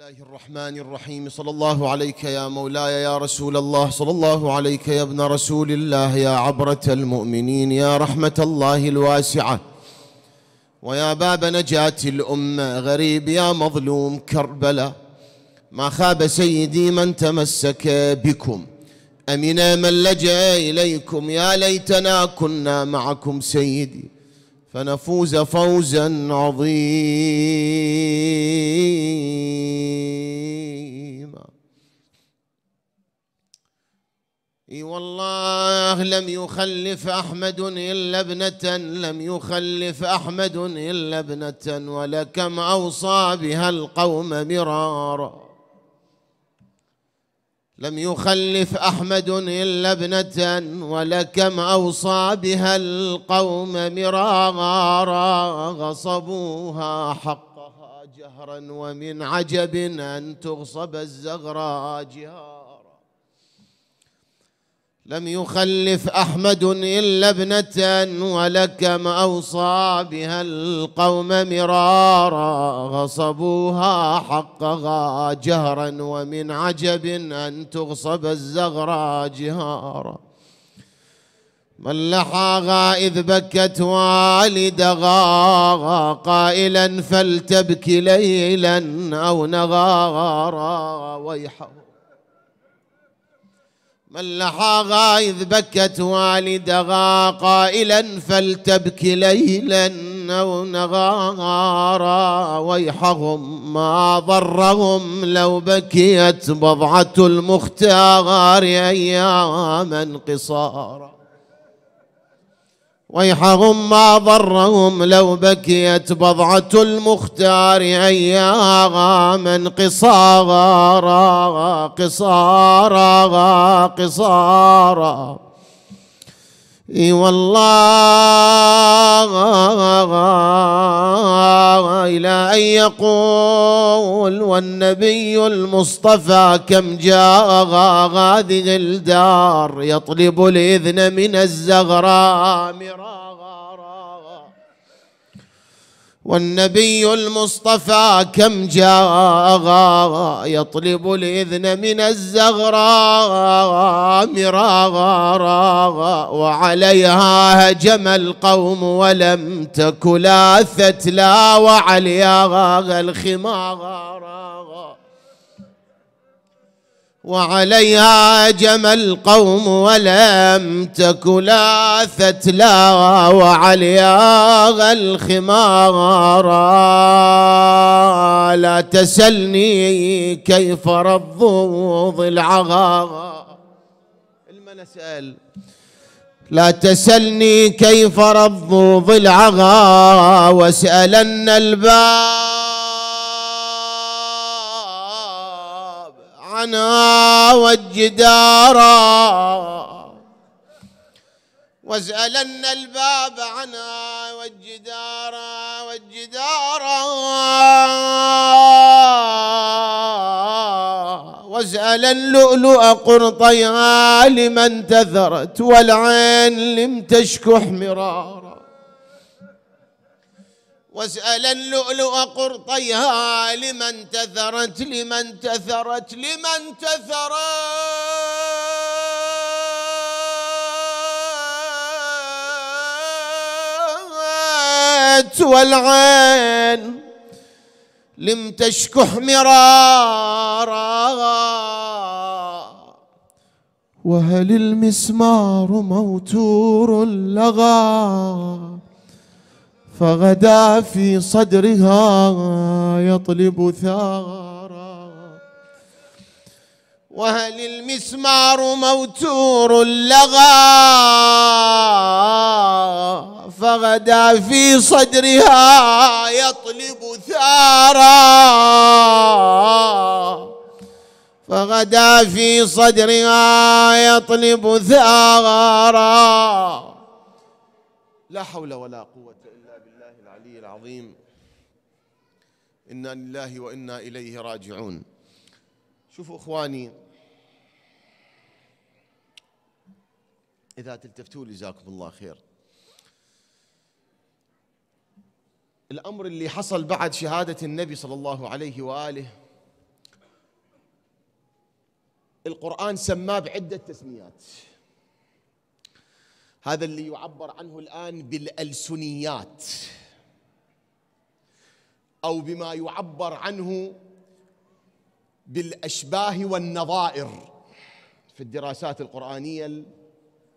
الله الرحمن الرحيم صلى الله عليك يا مولاي يا رسول الله صلى الله عليك يا ابن رسول الله يا عبرة المؤمنين يا رحمة الله الواسعة ويا باب نجاة الأمة غريب يا مظلوم كربلاء ما خاب سيدي من تمسك بكم أمنا من لجأ إليكم يا ليتنا كنا معكم سيدي فنفوز فوزا عظيما اي والله لم يخلف احمد الا ابنه لم يخلف احمد الا ابنه ولكم اوصى بها القوم مرارا لم يخلف أحمد إلا ابنة ولكم أوصى بها القوم مرارا غصبوها حقها جهرا ومن عجب أن تغصب جهرا لم يخلف أحمد إلا ابنة ولكم أوصى بها القوم مرارا غصبوها حقها جهرا ومن عجب أن تغصب الزغرى جهارا من لحاها إذ بكت والدها قائلا فلتبكي ليلا أو نغارا ويحرا من لحاها إذ بكت والدها قائلا فلتبكي ليلا أو نغارا ويحهم ما ضرهم لو بكيت بضعة المختار أياما قصارا ويحهم ما ضرهم لو بكيت بضعة المختار أياما قصارا قصارا قصارا, قصارا اي والله الى ان يقول والنبي المصطفى كم جاء هذه الدار يطلب الاذن من الزغرام والنبي المصطفى كم جاء يطلب الإذن من الزغراء مرارا وعليها هجم القوم ولم تك لاثت لا وعليها الخمار وعليها جمى القوم ولم تك لاثت لا وعليها الخمار لا تسلني كيف رضوا ضلعها المنسال لا تسلني كيف رضوا ضلعها واسالن الباب معنا والجدار واسألن الباب عنا والجدار والجدار واسأل اللؤلؤ قرطيها لمن تذرت والعين لم تشكو احمرارا واسأل اللؤلؤ قرطيها لمن تثرت لمن تثرت لمن تثرت والعين لم تشكح مرارا وهل المسمار موتور اللغى فغدا في صدرها يطلب ثارا وهل المسمار موتور اللغى فغدا في صدرها يطلب ثارا فغدا في صدرها يطلب ثارا لا حول ولا قوة انا لله وانا اليه راجعون شوفوا اخواني اذا تلتفتوا لي جزاكم الله خير الامر اللي حصل بعد شهاده النبي صلى الله عليه واله القران سماه بعده تسميات هذا اللي يعبر عنه الان بالالسنيات او بما يعبر عنه بالاشباه والنظائر في الدراسات القرانيه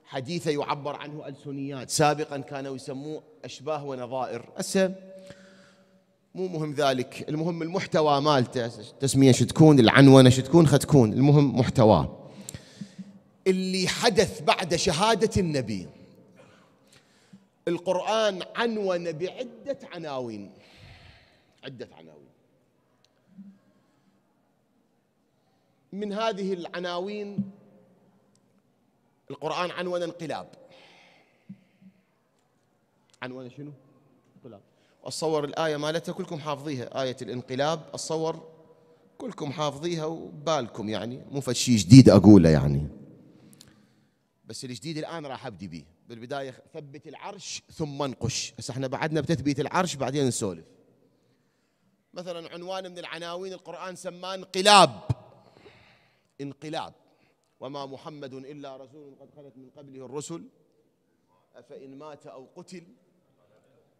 الحديثه يعبر عنه السنيات سابقا كانوا يسموه اشباه ونظائر هسه مو مهم ذلك المهم المحتوى مالته التسميه شتكون العنونه تكون ختكون المهم محتواه اللي حدث بعد شهاده النبي القران عنون بعده عناوين عدة عناوين من هذه العناوين القرآن عنوان انقلاب عنوان شنو؟ انقلاب أتصور الآية مالتها كلكم حافظيها آية الانقلاب أتصور كلكم حافظيها وبالكم يعني مو فشي جديد أقوله يعني بس الجديد الآن راح أبدي به بالبداية ثبت العرش ثم انقش هسه احنا بعدنا بتثبيت العرش بعدين نسولف مثلا عنوان من العناوين القرآن سماه انقلاب انقلاب وما محمد إلا رسول قد خلت من قبله الرسل أفإن مات أو قتل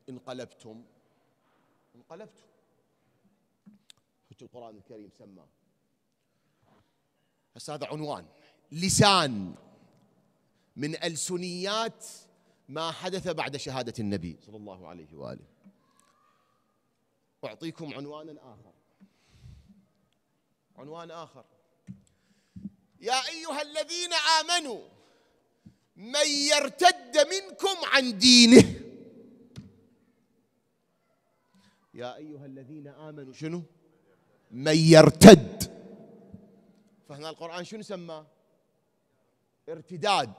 انقلبتم انقلبتم القرآن الكريم سماه هسه هذا عنوان لسان من ألسنيات ما حدث بعد شهادة النبي صلى الله عليه وآله أعطيكم عنوانا آخر عنوان آخر يا أيها الذين آمنوا من يرتد منكم عن دينه يا أيها الذين آمنوا شنو من يرتد فهنا القرآن شنو سماه ارتداد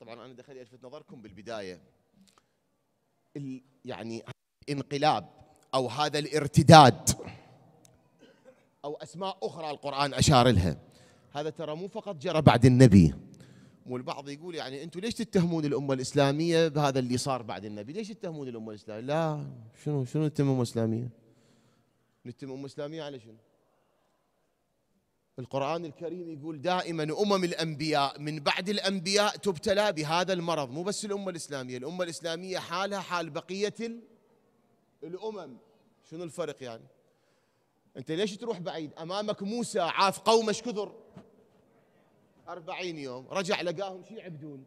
طبعا أنا دخلت ألفت نظركم بالبداية يعني الانقلاب او هذا الارتداد او اسماء اخرى القران اشار لها هذا ترى مو فقط جرى بعد النبي والبعض يقول يعني انتم ليش تتهمون الامه الاسلاميه بهذا اللي صار بعد النبي؟ ليش تتهمون الامه الاسلاميه؟ لا شنو شنو نتهم الامه الاسلاميه؟ نتهم الامه الاسلاميه على شنو؟ القرآن الكريم يقول دائما أمم الأنبياء من بعد الأنبياء تبتلى بهذا المرض مو بس الأمة الإسلامية الأمة الإسلامية حالها حال بقية الأمم شنو الفرق يعني أنت ليش تروح بعيد أمامك موسى عاف قومش ايش كثر أربعين يوم رجع لقاهم شي يعبدون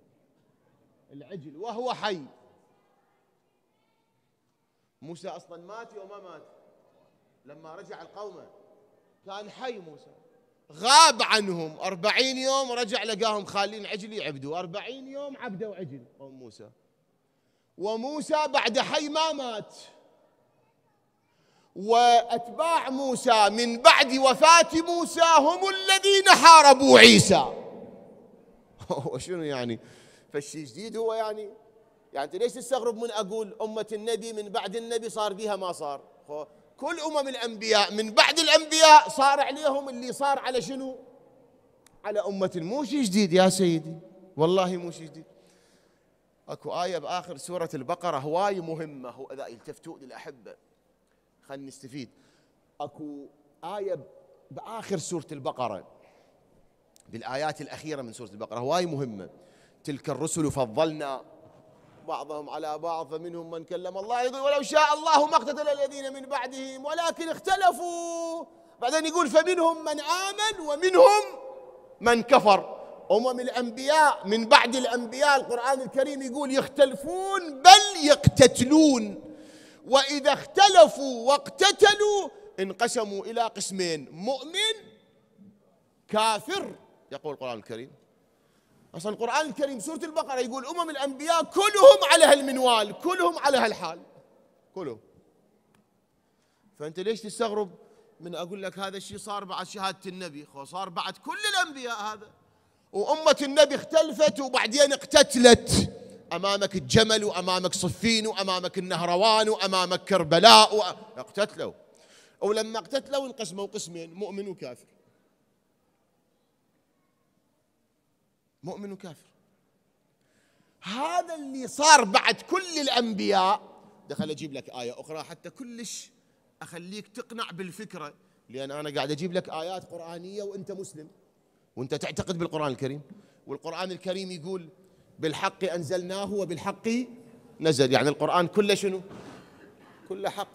العجل وهو حي موسى أصلا مات وما مات لما رجع القومة كان حي موسى غاب عنهم أربعين يوم رجع لقاهم خالين عجل يعبدوا أربعين يوم عبدوا عجل قوم موسى وموسى بعد حي ما مات وأتباع موسى من بعد وفاة موسى هم الذين حاربوا عيسى وشنو يعني فالشيء جديد هو يعني يعني أنت ليش تستغرب من أقول أمة النبي من بعد النبي صار بها ما صار كل أمم الأنبياء من بعد الأنبياء صار عليهم اللي صار على شنو على أمة مو شيء جديد يا سيدي والله مو شيء جديد اكو آية بآخر سورة البقرة هواي مهمة هو إذا التفتوا للأحبة خلينا نستفيد اكو آية بآخر سورة البقرة بالآيات الأخيرة من سورة البقرة هواي مهمة تلك الرسل فضلنا بعضهم على بعض فمنهم من كلم الله ولو شاء الله ما اقتتل الذين من بعدهم ولكن اختلفوا بعدين يقول فمنهم من آمن ومنهم من كفر أمم الأنبياء من بعد الأنبياء القرآن الكريم يقول يختلفون بل يقتتلون وإذا اختلفوا واقتتلوا انقسموا إلى قسمين مؤمن كافر يقول القرآن الكريم اصلا القران الكريم سوره البقره يقول امم الانبياء كلهم على هالمنوال كلهم على هالحال كلهم فانت ليش تستغرب من اقول لك هذا الشيء صار بعد شهاده النبي صار بعد كل الانبياء هذا وامه النبي اختلفت وبعدين اقتتلت امامك الجمل وامامك صفين وامامك النهروان وامامك كربلاء اقتتلوا ولما اقتتلوا انقسموا قسمين مؤمن وكافر مؤمن وكافر هذا اللي صار بعد كل الأنبياء دخل أجيب لك آية أخرى حتى كلش أخليك تقنع بالفكرة لأن أنا قاعد أجيب لك آيات قرآنية وأنت مسلم وأنت تعتقد بالقرآن الكريم والقرآن الكريم يقول بالحق أنزلناه وبالحق نزل يعني القرآن كله شنو كله حق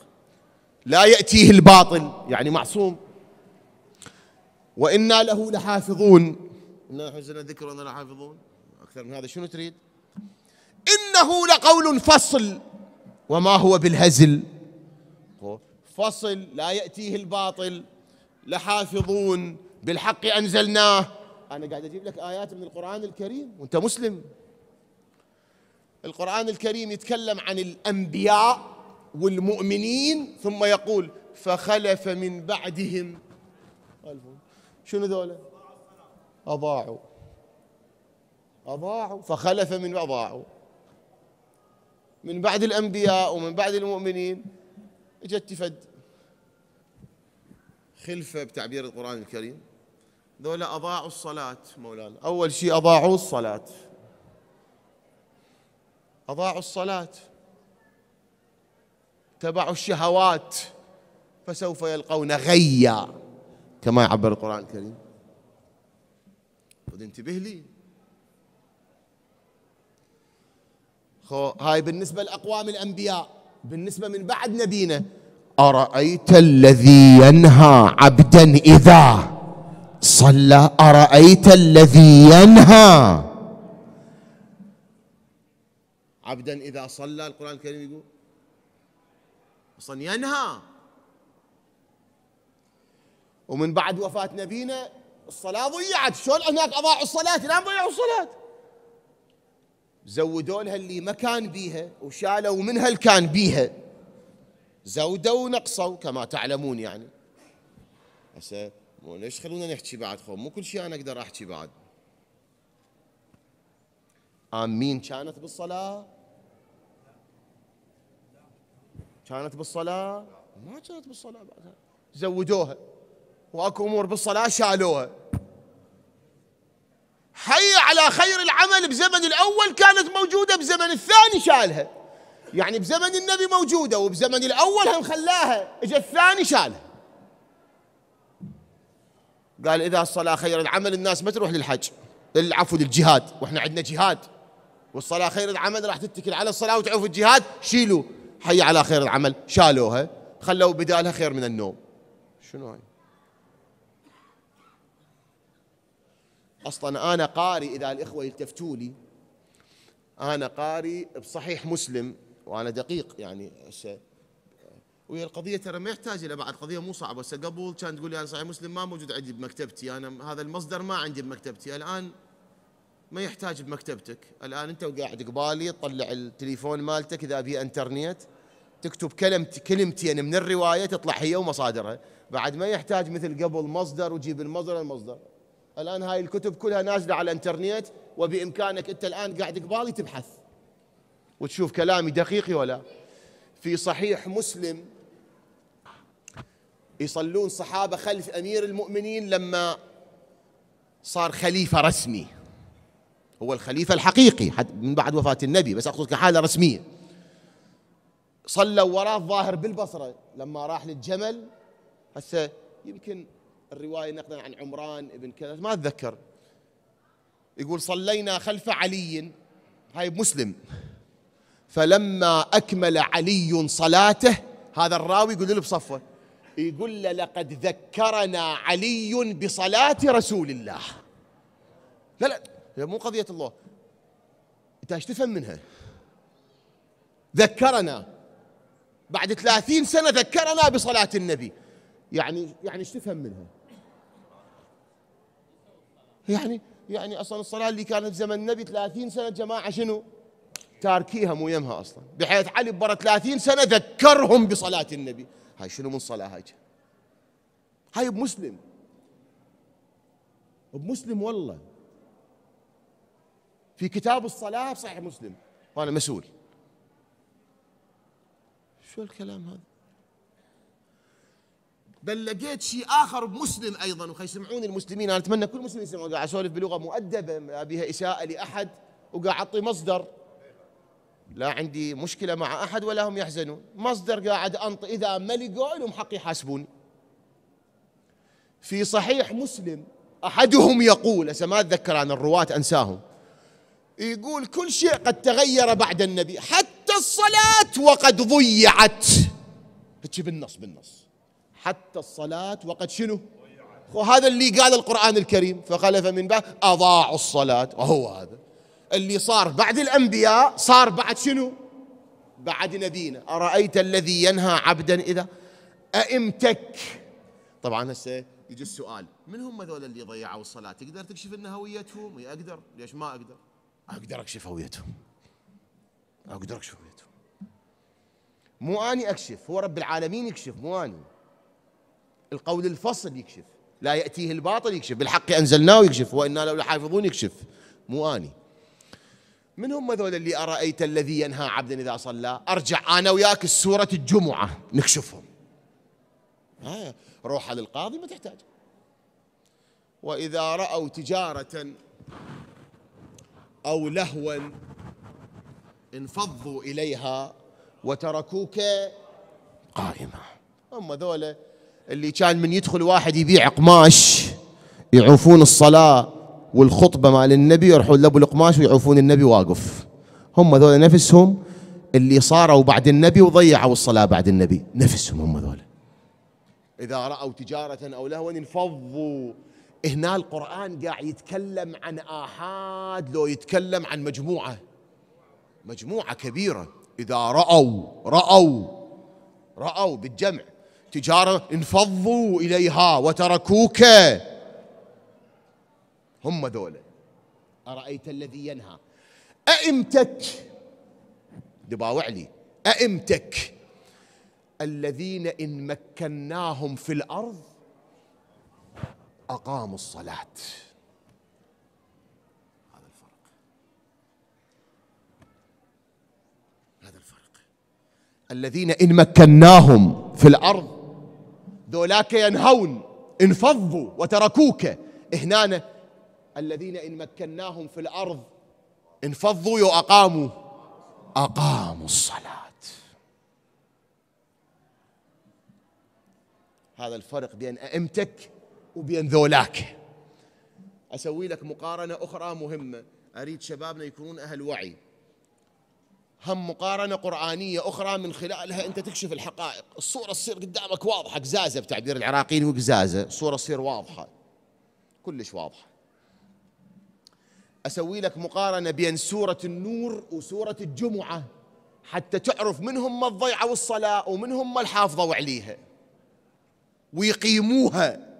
لا يأتيه الباطل يعني معصوم وإنا له لحافظون إنا حزنا وإنا لحافظون أكثر من هذا شنو تريد إنه لقول فصل وما هو بالهزل فصل لا يأتيه الباطل لحافظون بالحق أنزلناه أنا قاعد أجيب لك آيات من القرآن الكريم وأنت مسلم القرآن الكريم يتكلم عن الأنبياء والمؤمنين ثم يقول فخلف من بعدهم شنو ذولا أضاعوا أضاعوا فخلف من أضاعوا من بعد الأنبياء ومن بعد المؤمنين اجت تفد خلفة بتعبير القرآن الكريم ذولا أضاعوا الصلاة مولانا أول شيء أضاعوا الصلاة أضاعوا الصلاة تبعوا الشهوات فسوف يلقون غيا كما يعبر القرآن الكريم المفروض انتبه لي خو هاي بالنسبة لأقوام الأنبياء بالنسبة من بعد نبينا أرأيت الذي ينهى عبدا إذا صلى أرأيت الذي ينهى عبدا إذا صلى القرآن الكريم يقول أصلا ينهى ومن بعد وفاة نبينا الصلاة ضيعت شلون هناك أضاعوا الصلاة الآن نعم، ضيعوا الصلاة زودوا لها اللي ما كان بيها وشالوا منها اللي كان بيها زودوا ونقصوا كما تعلمون يعني هسه مو ليش خلونا نحكي بعد خو مو كل شيء انا اقدر احكي بعد امين كانت بالصلاه كانت بالصلاه ما كانت بالصلاه بعدها زودوها واكو امور بالصلاه شالوها حي على خير العمل بزمن الأول كانت موجودة بزمن الثاني شالها يعني بزمن النبي موجودة وبزمن الأول هم خلاها إجا الثاني شالها قال إذا الصلاة خير العمل الناس ما تروح للحج العفو للجهاد وإحنا عندنا جهاد والصلاة خير العمل راح تتكل على الصلاة وتعوف الجهاد شيلوا حي على خير العمل شالوها خلوا بدالها خير من النوم شنو هاي أصلا أنا قاري إذا الإخوة يلتفتوا لي أنا قاري بصحيح مسلم وأنا دقيق يعني هسه وهي القضية ترى ما يحتاج إلى بعد قضية مو صعبة هسه قبل كان تقول لي أنا صحيح مسلم ما موجود عندي بمكتبتي أنا هذا المصدر ما عندي بمكتبتي الآن ما يحتاج بمكتبتك الآن أنت وقاعد قبالي تطلع التليفون مالتك إذا بيه انترنت تكتب كلمتي كلمتين يعني من الرواية تطلع هي ومصادرها بعد ما يحتاج مثل قبل مصدر وجيب المصدر المصدر الان هاي الكتب كلها نازله على الانترنت وبامكانك انت الان قاعد قبالي تبحث وتشوف كلامي دقيقي ولا في صحيح مسلم يصلون صحابه خلف امير المؤمنين لما صار خليفه رسمي هو الخليفه الحقيقي من بعد وفاه النبي بس اقصد كحاله رسميه صلوا وراه الظاهر بالبصره لما راح للجمل هسه يمكن الروايه نقلا عن عمران بن كذا ما اتذكر يقول صلينا خلف علي هاي مسلم فلما اكمل علي صلاته هذا الراوي يقول له بصفه يقول له لقد ذكرنا علي بصلاه رسول الله لا لا مو قضيه الله انت ايش تفهم منها ذكرنا بعد ثلاثين سنة ذكرنا بصلاة النبي يعني يعني ايش تفهم منها يعني يعني اصلا الصلاه اللي كانت زمن النبي 30 سنه جماعه شنو؟ تاركيها مو يمها اصلا بحيث علي برا 30 سنه ذكرهم بصلاه النبي هاي شنو من صلاه هاي هاي بمسلم بمسلم والله في كتاب الصلاه صحيح مسلم وانا مسؤول شو الكلام هذا بل لقيت شيء اخر مسلم ايضا يسمعوني المسلمين انا اتمنى كل مسلم يسمعوني قاعد اسولف بلغه مؤدبه ما بها اساءه لاحد وقاعد اعطي مصدر لا عندي مشكله مع احد ولا هم يحزنون مصدر قاعد انطي اذا ما لقوا لهم حق يحاسبوني في صحيح مسلم احدهم يقول هسه ما اتذكر انا الرواه انساهم يقول كل شيء قد تغير بعد النبي حتى الصلاه وقد ضيعت هيك بالنص بالنص حتى الصلاة وقد شنو وهذا اللي قال القرآن الكريم فخلف من بعد أضاعوا الصلاة وهو هذا اللي صار بعد الأنبياء صار بعد شنو بعد نبينا أرأيت الذي ينهى عبدا إذا أئمتك طبعا هسه يجي السؤال من هم هذول اللي ضيعوا الصلاة تقدر تكشف لنا هويتهم يا أقدر ليش ما أقدر أقدر أكشف هويتهم أقدر أكشف هويتهم مو أني أكشف هو رب العالمين يكشف مو أني القول الفصل يكشف لا يأتيه الباطل يكشف بالحق أنزلناه يكشف وإنا لو لحافظون يكشف مو أني من هم ذول اللي أرأيت الذي ينهى عبدا إذا صلى أرجع أنا وياك السورة الجمعة نكشفهم آه روح للقاضي ما تحتاج وإذا رأوا تجارة أو لهوا انفضوا إليها وتركوك قائمة هم ذولا اللي كان من يدخل واحد يبيع قماش يعوفون الصلاة والخطبة مال النبي يروحون لابو القماش ويعوفون النبي واقف هم ذولا نفسهم اللي صاروا بعد النبي وضيعوا الصلاة بعد النبي نفسهم هم ذولا إذا رأوا تجارة أو لهوا انفضوا هنا القرآن قاعد يتكلم عن آحاد لو يتكلم عن مجموعة مجموعة كبيرة إذا رأوا رأوا رأوا بالجمع تجارة انفضوا إليها وتركوك هم ذولا أرأيت الذي ينهى أئمتك دباوع لي أئمتك الذين إن مكناهم في الأرض أقاموا الصلاة هذا الفرق هذا الفرق الذين إن مكناهم في الأرض ذولاك ينهون انفضوا وتركوك هنا الذين إن مكناهم في الأرض انفضوا وأقاموا أقاموا الصلاة هذا الفرق بين أئمتك وبين ذولاك أسوي لك مقارنة أخرى مهمة أريد شبابنا يكونون أهل وعي هم مقارنة قرآنية أخرى من خلالها أنت تكشف الحقائق الصورة تصير قدامك واضحة قزازة بتعبير العراقيين وقزازة الصورة تصير واضحة كلش واضحة أسوي لك مقارنة بين سورة النور وسورة الجمعة حتى تعرف منهم ما الضيعة والصلاة ومنهم ما الحافظة عليها ويقيموها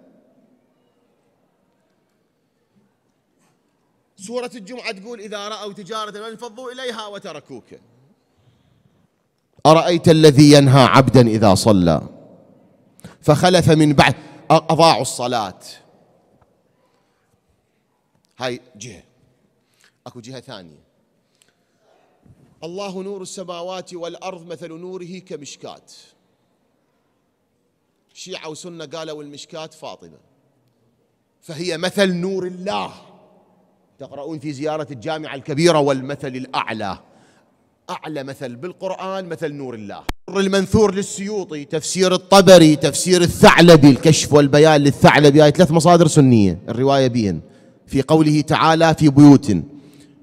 سورة الجمعة تقول إذا رأوا تجارة من فضوا إليها وتركوك أرأيت الذي ينهى عبدا إذا صلى فخلف من بعد أضاعوا الصلاة هاي جهة أكو جهة ثانية الله نور السماوات والأرض مثل نوره كمشكاة شيعة وسنة قالوا المشكاة فاطمة فهي مثل نور الله تقرؤون في زيارة الجامعة الكبيرة والمثل الأعلى أعلى مثل بالقرآن مثل نور الله المنثور للسيوطي تفسير الطبري تفسير الثعلبي الكشف والبيان للثعلبي هاي ثلاث مصادر سنية الرواية بهن في قوله تعالى في بيوت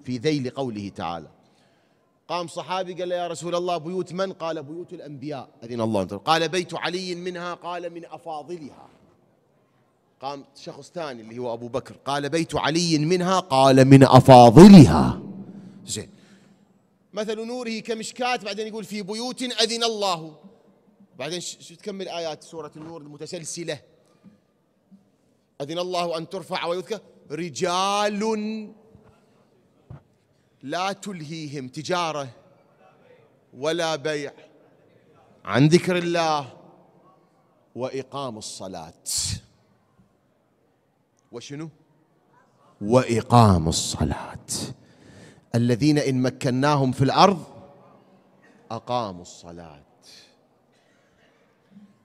في ذيل قوله تعالى قام صحابي قال يا رسول الله بيوت من قال بيوت الأنبياء أذن الله قال بيت علي منها قال من أفاضلها قام شخص ثاني اللي هو أبو بكر قال بيت علي منها قال من أفاضلها زين مثل نوره كمشكات بعدين يقول في بيوت أذن الله بعدين شو تكمل آيات سورة النور المتسلسلة أذن الله أن ترفع ويذكر رجال لا تلهيهم تجارة ولا بيع عن ذكر الله وإقام الصلاة وشنو؟ وإقام الصلاة الذين إن مكناهم في الأرض أقاموا الصلاة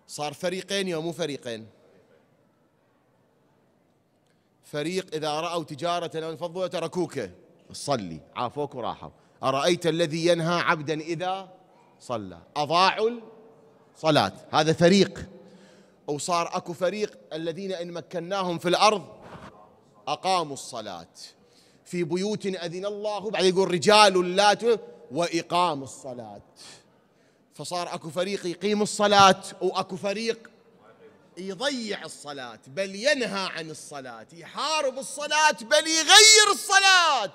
صار فريقين يا مو فريقين فريق إذا رأوا تجارة أو انفضوا تركوك صلي عافوك وراحوا أرأيت الذي ينهى عبدا إذا صلى أضاعوا الصلاة هذا فريق وصار أكو فريق الذين إن مكناهم في الأرض أقاموا الصلاة في بيوت أذن الله بعدين يقول رجال لا وإقام الصلاة فصار أكو فريق يقيم الصلاة وأكو فريق يضيع الصلاة بل ينهى عن الصلاة يحارب الصلاة بل يغير الصلاة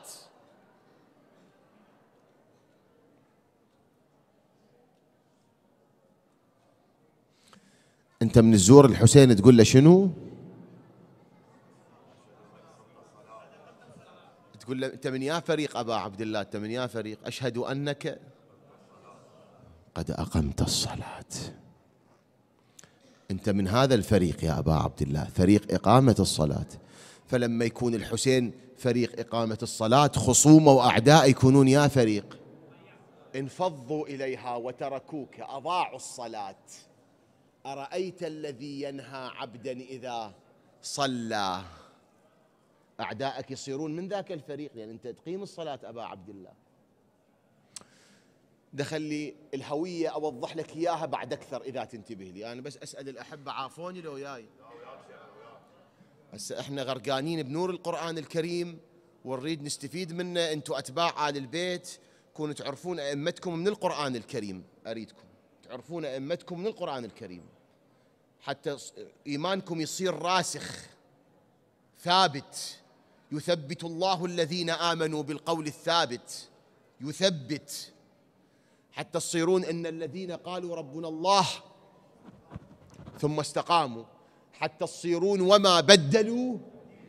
انت من الزور الحسين تقول له شنو؟ تقول له أنت من يا فريق أبا عبد الله أنت من يا فريق أشهد أنك قد أقمت الصلاة أنت من هذا الفريق يا أبا عبد الله فريق إقامة الصلاة فلما يكون الحسين فريق إقامة الصلاة خصومه وأعداء يكونون يا فريق انفضوا إليها وتركوك أضاعوا الصلاة أرأيت الذي ينهى عبدا إذا صلى أعدائك يصيرون من ذاك الفريق لأن يعني أنت تقيم الصلاة أبا عبد الله دخل لي الهوية أوضح لك إياها بعد أكثر إذا تنتبه لي أنا بس أسأل الأحبة عافوني لو ياي هسه احنا غرقانين بنور القرآن الكريم ونريد نستفيد منه أنتم أتباع آل البيت كونوا تعرفون أئمتكم من القرآن الكريم أريدكم تعرفون أئمتكم من القرآن الكريم حتى إيمانكم يصير راسخ ثابت يثبت الله الذين امنوا بالقول الثابت يثبت حتى تصيرون ان الذين قالوا ربنا الله ثم استقاموا حتى تصيرون وما بدلوا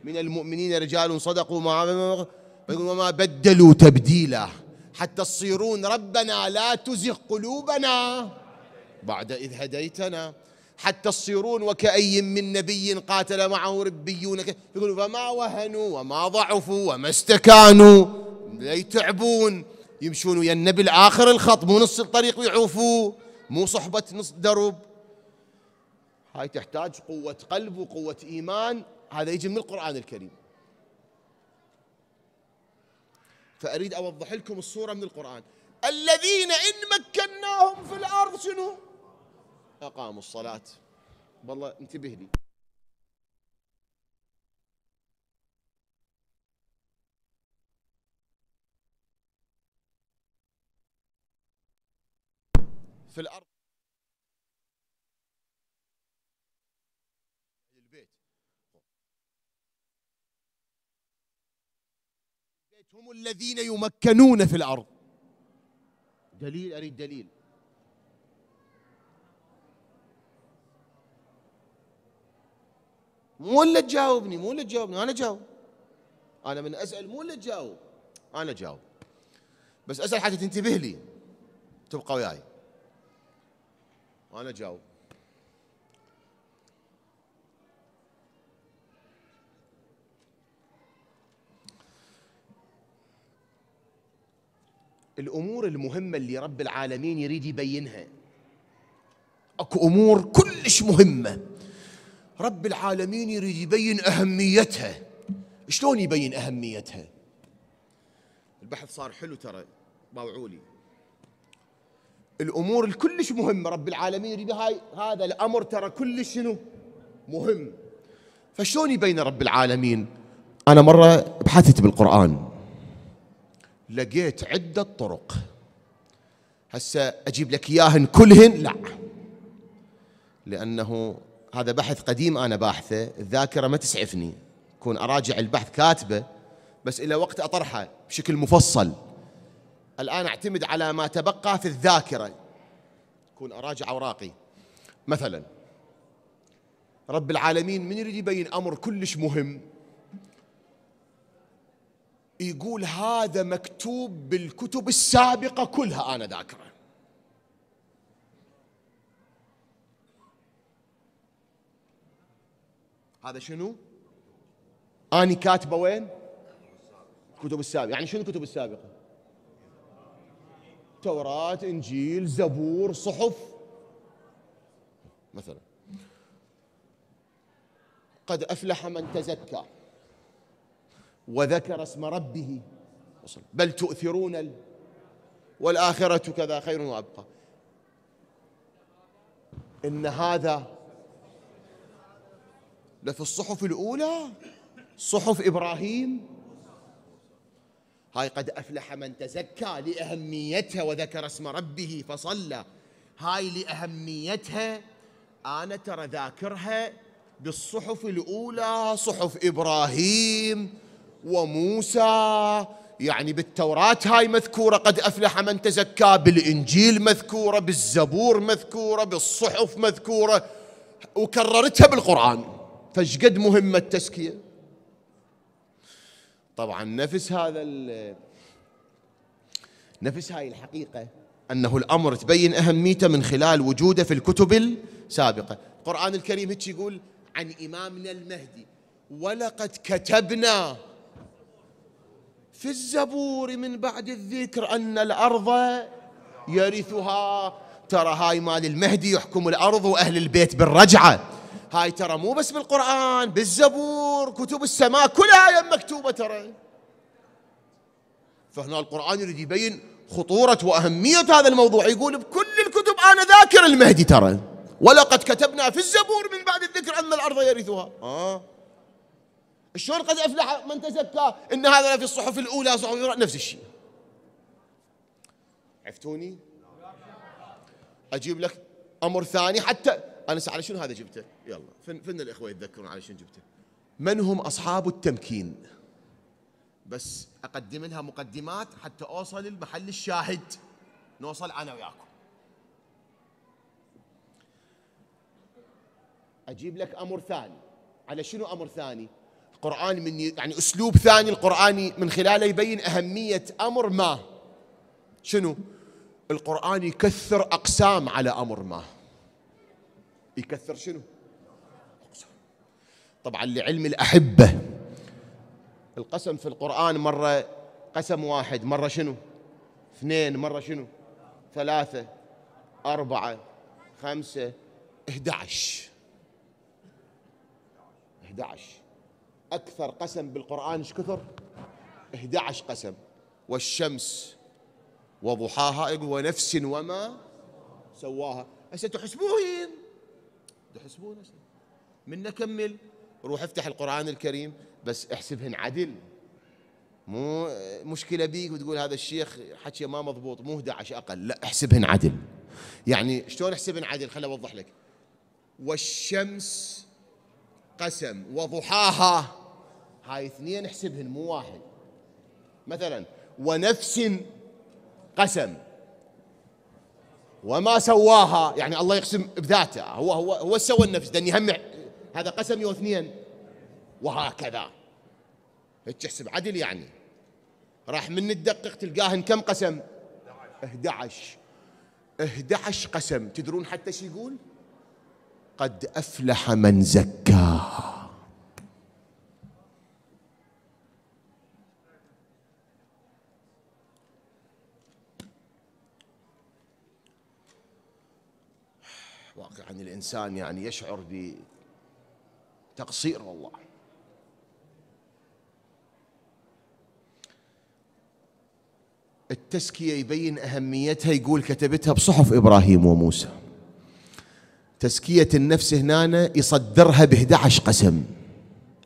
من المؤمنين رجال صدقوا ما وما بدلوا تبديلا حتى تصيرون ربنا لا تزغ قلوبنا بعد اذ هديتنا حتى تصيرون وكأي من نبي قاتل معه ربيون يقولوا فما وهنوا وما ضعفوا وما استكانوا لا يتعبون يمشون ويا النبي الآخر الخط مو نص الطريق يعوفوا مو صحبة نص درب هاي تحتاج قوة قلب وقوة إيمان هذا يجي من القرآن الكريم فأريد أوضح لكم الصورة من القرآن الذين إن مكناهم في الأرض شنو أقاموا الصلاة والله انتبه لي في الأرض البيت هم الذين يمكنون في الأرض دليل أريد دليل مو الا تجاوبني مو الا تجاوبني انا اجاوب انا من اسال مو الا تجاوب انا اجاوب بس اسال حتى تنتبه لي تبقى وياي انا اجاوب الامور المهمه اللي رب العالمين يريد يبينها اكو امور كلش مهمه رب العالمين يريد يبين أهميتها شلون يبين أهميتها البحث صار حلو ترى باوعولي الأمور الكلش مهمة رب العالمين يريد هاي هذا الأمر ترى كلش شنو مهم فشلون يبين رب العالمين أنا مرة بحثت بالقرآن لقيت عدة طرق هسه أجيب لك إياهن كلهن لا لأنه هذا بحث قديم أنا باحثه الذاكرة ما تسعفني كون أراجع البحث كاتبه بس إلى وقت أطرحه بشكل مفصل الآن أعتمد على ما تبقى في الذاكرة كون أراجع أوراقي مثلا رب العالمين من يريد يبين أمر كلش مهم يقول هذا مكتوب بالكتب السابقة كلها أنا ذاكره هذا شنو؟ اني كاتبه وين؟ كتب السابقه يعني شنو الكتب السابقه؟ توراة انجيل زبور صحف مثلا قد افلح من تزكى وذكر اسم ربه بل تؤثرون ال... والآخرة كذا خير وأبقى إن هذا في الصحف الأولى صحف إبراهيم هاي قد أفلح من تزكى لأهميتها وذكر اسم ربه فصلى هاي لأهميتها أنا ترى ذاكرها بالصحف الأولى صحف إبراهيم وموسى يعني بالتوراة هاي مذكورة قد أفلح من تزكى بالإنجيل مذكورة بالزبور مذكورة بالصحف مذكورة وكررتها بالقرآن قد مهمة التزكية طبعا نفس هذا نفس هاي الحقيقة أنه الأمر تبين أهميته من خلال وجوده في الكتب السابقة القرآن الكريم هيك يقول عن إمامنا المهدي ولقد كتبنا في الزبور من بعد الذكر أن الأرض يرثها ترى هاي مال المهدي يحكم الأرض وأهل البيت بالرجعة هاي ترى مو بس بالقرآن بالزبور كتب السماء كلها يم مكتوبة ترى فهنا القرآن يريد يبين خطورة وأهمية هذا الموضوع يقول بكل الكتب أنا ذاكر المهدي ترى ولقد كتبنا في الزبور من بعد الذكر أن الأرض يرثها آه. شلون قد أفلح من تزكى إن هذا في الصحف الأولى صحف نفس الشيء عرفتوني أجيب لك أمر ثاني حتى انا على شنو هذا جبته؟ يلا فن, فن الاخوه يتذكرون على شنو جبته. من هم اصحاب التمكين؟ بس اقدم لها مقدمات حتى اوصل المحل الشاهد نوصل انا وياكم. اجيب لك امر ثاني على شنو امر ثاني؟ القرآن من يعني أسلوب ثاني القرآني من خلاله يبين أهمية أمر ما شنو القرآن يكثر أقسام على أمر ما يكثر شنو طبعا لعلم الأحبة القسم في القرآن مرة قسم واحد مرة شنو اثنين مرة شنو ثلاثة أربعة خمسة 11 11 أكثر قسم بالقرآن ايش كثر 11 قسم والشمس وضحاها يقول ونفس وما سواها هسه تحسبوهن تحسبون من نكمل روح افتح القرآن الكريم بس احسبهن عدل مو مشكله بيك وتقول هذا الشيخ حكيه ما مضبوط مو 11 اقل لا احسبهن عدل يعني شلون احسبهن عدل خليني اوضح لك والشمس قسم وضحاها هاي اثنين احسبهن مو واحد مثلا ونفس قسم وما سواها يعني الله يقسم بذاته هو هو هو سوى النفس لاني هم هذا قسم واثنين وهكذا تحسب عدل يعني راح من تدقق تلقاهن كم قسم 11 11 قسم تدرون حتى شو يقول قد افلح من زكاها واقعا الإنسان يعني يشعر بتقصير والله التزكية يبين أهميتها يقول كتبتها بصحف إبراهيم وموسى تزكية النفس هنا يصدرها ب 11 قسم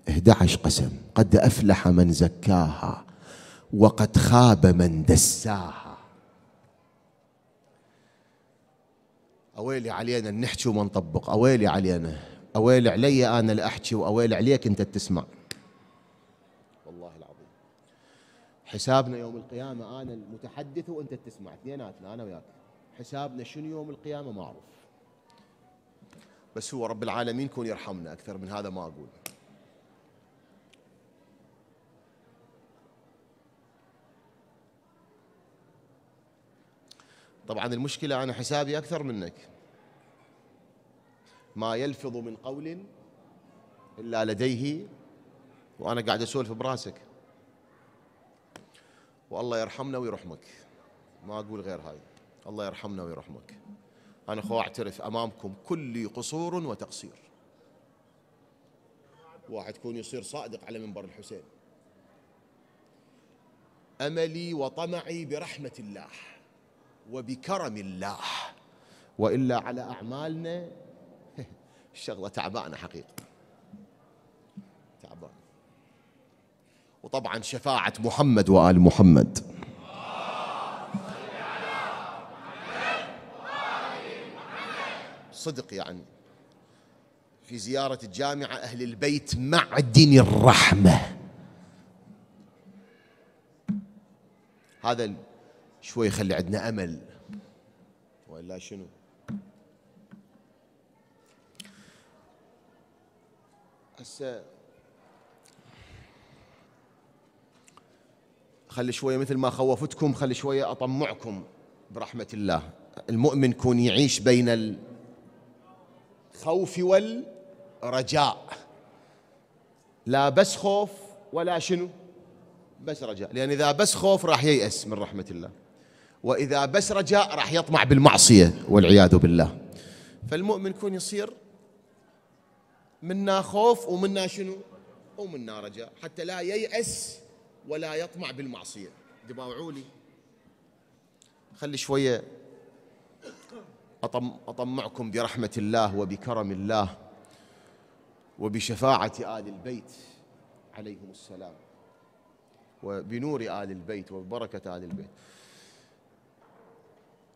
11 قسم قد أفلح من زكاها وقد خاب من دساها أويلي علينا نحكي وما نطبق أويلي علينا أويلي علي أنا اللي أحكي وأويلي عليك أنت تسمع والله العظيم حسابنا يوم القيامة أنا المتحدث وأنت تسمع اثنيناتنا أنا وياك حسابنا شنو يوم القيامة ما أعرف بس هو رب العالمين كون يرحمنا أكثر من هذا ما أقول طبعا المشكلة أنا حسابي أكثر منك ما يلفظ من قول إلا لديه وأنا قاعد أسولف براسك والله يرحمنا ويرحمك ما أقول غير هاي الله يرحمنا ويرحمك أنا أخو أعترف أمامكم كلي قصور وتقصير واحد يكون يصير صادق على منبر الحسين أملي وطمعي برحمة الله وبكرم الله وإلا على أعمالنا الشغلة تعبانة حقيقة تعبانه وطبعا شفاعة محمد وآل محمد صدق يعني في زيارة الجامعة أهل البيت معدن الرحمة هذا شوي يخلي عندنا امل والا شنو هسه خلي شويه مثل ما خوفتكم خلي شويه اطمعكم برحمه الله المؤمن يكون يعيش بين الخوف والرجاء لا بس خوف ولا شنو بس رجاء لان اذا بس خوف راح ييأس من رحمه الله وإذا بس رجاء راح يطمع بالمعصية والعياذ بالله فالمؤمن يكون يصير منا خوف ومنا شنو ومنا رجاء حتى لا ييأس ولا يطمع بالمعصية دباوعولي خلي شوية أطم أطمعكم برحمة الله وبكرم الله وبشفاعة آل البيت عليهم السلام وبنور آل البيت وببركة آل البيت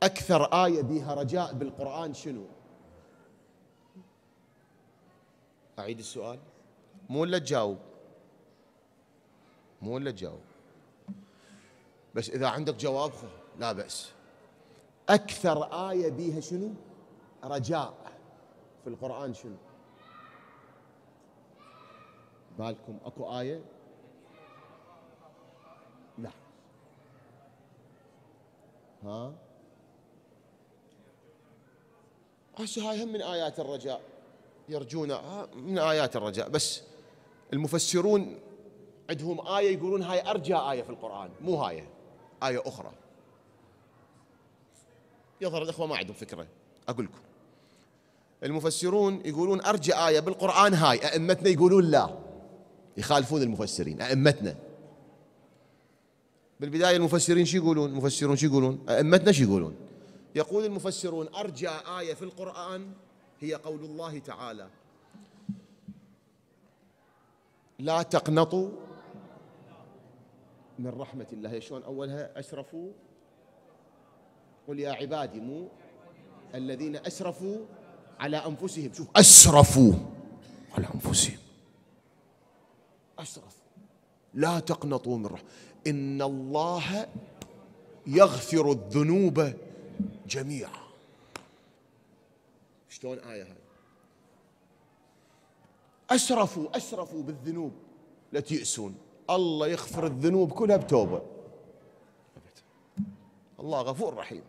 أكثر آية بيها رجاء بالقرآن شنو؟ أعيد السؤال مو إلا تجاوب مو إلا تجاوب بس إذا عندك جواب لا بأس أكثر آية بيها شنو؟ رجاء في القرآن شنو؟ بالكم اكو آية؟ لا ها؟ هسه هاي هم من آيات الرجاء يرجون من آيات الرجاء بس المفسرون عندهم آية يقولون هاي أرجى آية في القرآن مو هاي آية أخرى يظهر الإخوة ما عندهم فكرة أقول لكم المفسرون يقولون أرجى آية بالقرآن هاي أئمتنا يقولون لا يخالفون المفسرين أئمتنا بالبداية المفسرين شو يقولون المفسرون شو يقولون أئمتنا شو يقولون يقول المفسرون أرجى آية في القرآن هي قول الله تعالى لا تقنطوا من رحمة الله شلون أولها أسرفوا قل يا عبادي مو الذين أسرفوا على أنفسهم شوف أسرفوا على أنفسهم أسرفوا لا تقنطوا من رحمة إن الله يغفر الذنوب جميعا شلون آية هاي أسرفوا أسرفوا بالذنوب لا تيأسون الله يغفر الذنوب كلها بتوبة الله غفور رحيم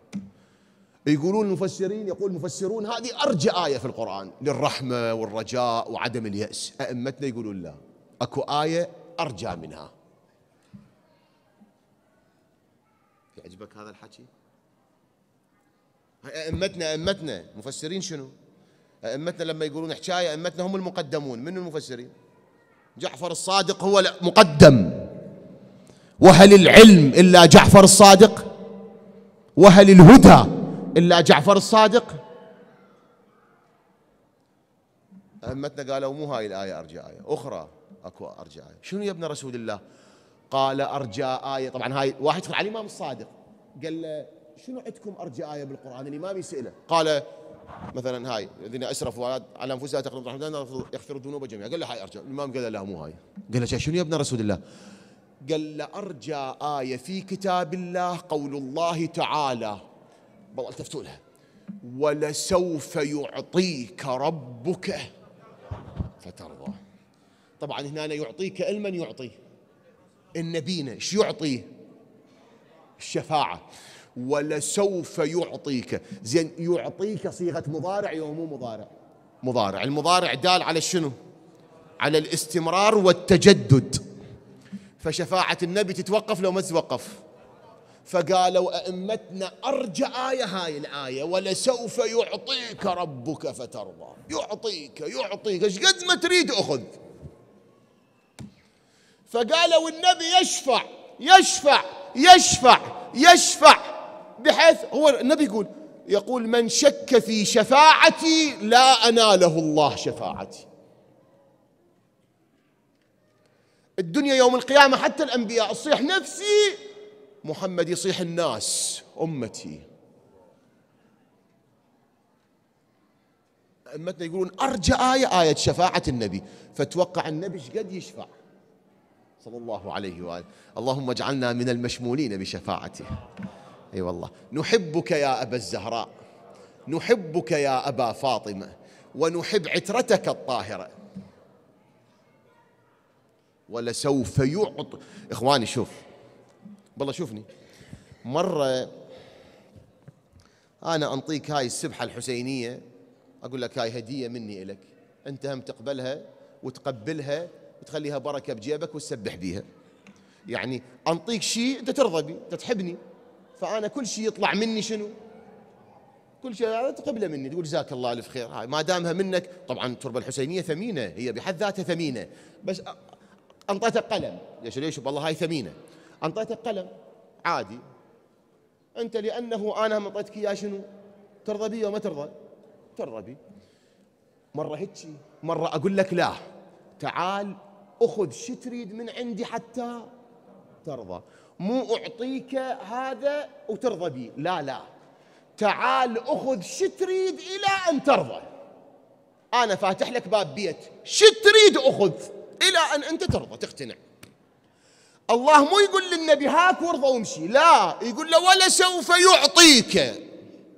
يقولون المفسرين يقول المفسرون هذه أرجى آية في القرآن للرحمة والرجاء وعدم اليأس أئمتنا يقولون لا أكو آية أرجى منها يعجبك هذا الحكي؟ ائمتنا ائمتنا مفسرين شنو؟ ائمتنا لما يقولون حكايه ائمتنا هم المقدمون من المفسرين؟ جعفر الصادق هو المقدم وهل العلم الا جعفر الصادق؟ وهل الهدى الا جعفر الصادق؟ ائمتنا قالوا مو هاي الايه ارجع ايه اخرى اكو ارجع ايه شنو يا ابن رسول الله؟ قال أرجع ايه طبعا هاي واحد يدخل على الامام الصادق قال له شنو عندكم ارجى ايه بالقران الامام يساله قال مثلا هاي الذين اسرفوا على انفسهم تقنطوا رحمه الله يغفر الذنوب جميعا قال له هاي ارجى الامام قال له لا مو هاي قال له شنو يا ابن رسول الله قال له ارجى ايه في كتاب الله قول الله تعالى بالله التفتوا لها ولسوف يعطيك ربك فترضى طبعا هنا يعطيك المن يعطي النبينا ايش يعطيه الشفاعه ولسوف يعطيك زين يعطيك صيغة مضارع يوم مو مضارع مضارع المضارع دال على شنو على الاستمرار والتجدد فشفاعة النبي تتوقف لو ما تتوقف فقالوا أئمتنا أرجى آية هاي الآية ولسوف يعطيك ربك فترضى يعطيك يعطيك ايش قد ما تريد أخذ فقالوا النبي يشفع يشفع يشفع يشفع بحيث هو النبي يقول يقول من شك في شفاعتي لا أناله الله شفاعتي الدنيا يوم القيامة حتى الأنبياء أصيح نفسي محمد يصيح الناس أمتي أمتنا يقولون أرجى آية آية شفاعة النبي فتوقع النبي قد يشفع صلى الله عليه وآله اللهم اجعلنا من المشمولين بشفاعته اي أيوة والله نحبك يا ابا الزهراء نحبك يا ابا فاطمه ونحب عترتك الطاهره ولسوف يعط اخواني شوف بالله شوفني مره انا انطيك هاي السبحه الحسينيه اقول لك هاي هديه مني إلك انت هم تقبلها وتقبلها وتخليها بركه بجيبك وتسبح بيها يعني انطيك شيء انت ترضى بي انت تحبني فانا كل شيء يطلع مني شنو؟ كل شيء يعني تقبله مني تقول جزاك الله الف خير هاي ما دامها منك طبعا التربه الحسينيه ثمينه هي بحد ذاتها ثمينه بس انطيته قلم ليش ليش والله هاي ثمينه انطيته قلم عادي انت لانه انا اعطيتك اياه شنو؟ ترضى بي وما ترضى ترضى بي مره هيك مره اقول لك لا تعال اخذ شو تريد من عندي حتى ترضى مو أعطيك هذا وترضى بي لا لا تعال أخذ شو تريد إلى أن ترضى أنا فاتح لك باب بيت شو تريد أخذ إلى أن أنت ترضى تقتنع الله مو يقول للنبي هاك وارضى وامشي لا يقول له ولسوف يعطيك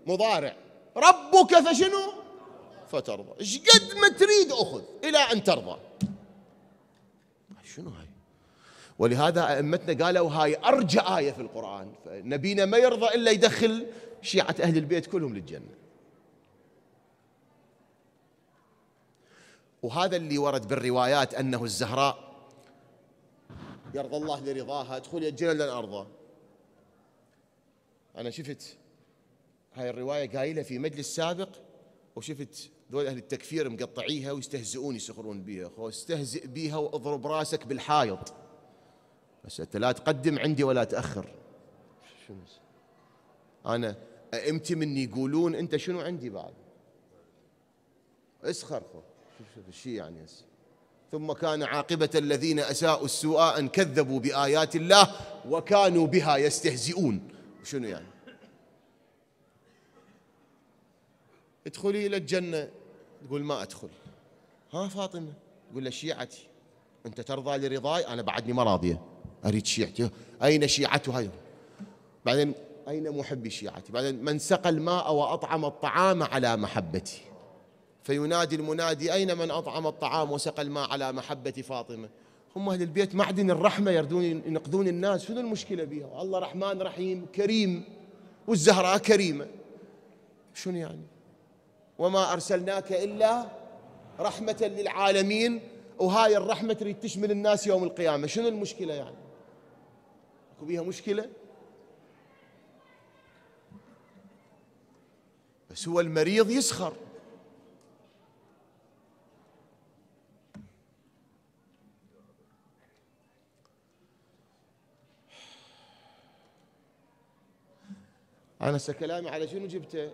مضارع ربك فشنو فترضى ايش قد ما تريد أخذ إلى أن ترضى شنو هاي ولهذا أئمتنا قالوا هاي أرجى آية في القرآن فنبينا ما يرضى إلا يدخل شيعة أهل البيت كلهم للجنة وهذا اللي ورد بالروايات أنه الزهراء يرضى الله لرضاها يا الجنة لن أرضى أنا شفت هاي الرواية قايلة في مجلس سابق وشفت دول أهل التكفير مقطعيها ويستهزئون يسخرون بها استهزئ بها واضرب راسك بالحائط بس أنت لا تقدم عندي ولا تأخر شنو أنا أئمتي مني يقولون أنت شنو عندي بعد اسخر خو شوف شوف الشيء يعني هسه ثم كان عاقبة الذين أساءوا السوء أن كذبوا بآيات الله وكانوا بها يستهزئون شنو يعني ادخلي إلى الجنة تقول ما أدخل ها فاطمة تقول له شيعتي أنت ترضى لرضاي أنا بعدني ما راضية أريد شيعتي أين شيعتها بعدين أين محبي شيعتي بعدين من سقى الماء وأطعم الطعام على محبتي فينادي المنادي أين من أطعم الطعام وسقى الماء على محبة فاطمة هم أهل البيت معدن الرحمة يردون ينقذون الناس شنو المشكلة بها الله رحمن رحيم كريم والزهراء كريمة شنو يعني وما أرسلناك إلا رحمة للعالمين وهاي الرحمة تريد تشمل الناس يوم القيامة شنو المشكلة يعني اكو بيها مشكلة بس هو المريض يسخر أنا كلامي على شنو جبته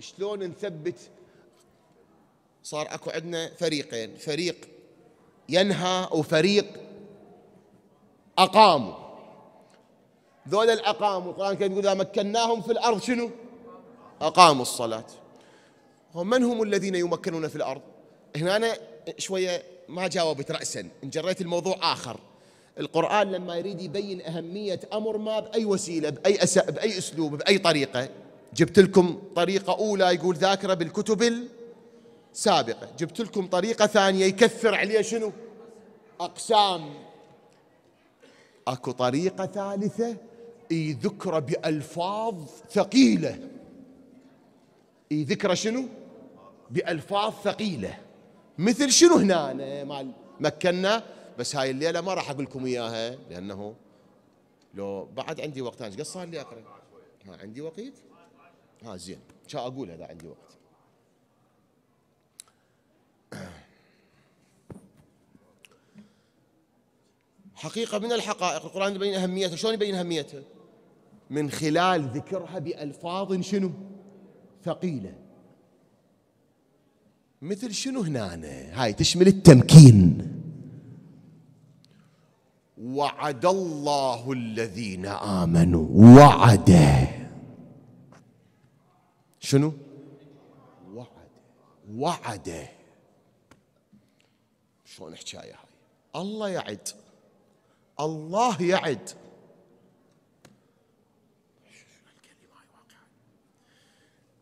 شلون نثبت صار اكو عندنا فريقين فريق ينهى وفريق اقاموا ذول الأقام القرآن كان يقول إذا مكناهم في الأرض شنو أقاموا الصلاة من هم الذين يمكنون في الأرض هنا أنا شوية ما جاوبت رأسا انجريت الموضوع آخر القرآن لما يريد يبين أهمية أمر ما بأي وسيلة بأي, أس... بأي أسلوب بأي طريقة جبت لكم طريقة أولى يقول ذاكرة بالكتب السابقة جبت لكم طريقة ثانية يكثر عليها شنو أقسام أكو طريقة ثالثة يذكر بألفاظ ثقيلة يذكر شنو بألفاظ ثقيلة مثل شنو هنا أنا مال مكنا بس هاي الليلة ما راح أقول لكم إياها لأنه لو بعد عندي وقت أنا قصة اللي أقرأ ها عندي وقت ها زين شا أقول هذا عندي وقت حقيقة من الحقائق القرآن يبين أهميته شلون يبين أهميته من خلال ذكرها بألفاظ شنو ثقيلة مثل شنو هنا هاي تشمل التمكين وعد الله الذين آمنوا وعده شنو وعد وعده شلون حكايه هاي الله يعد الله يعد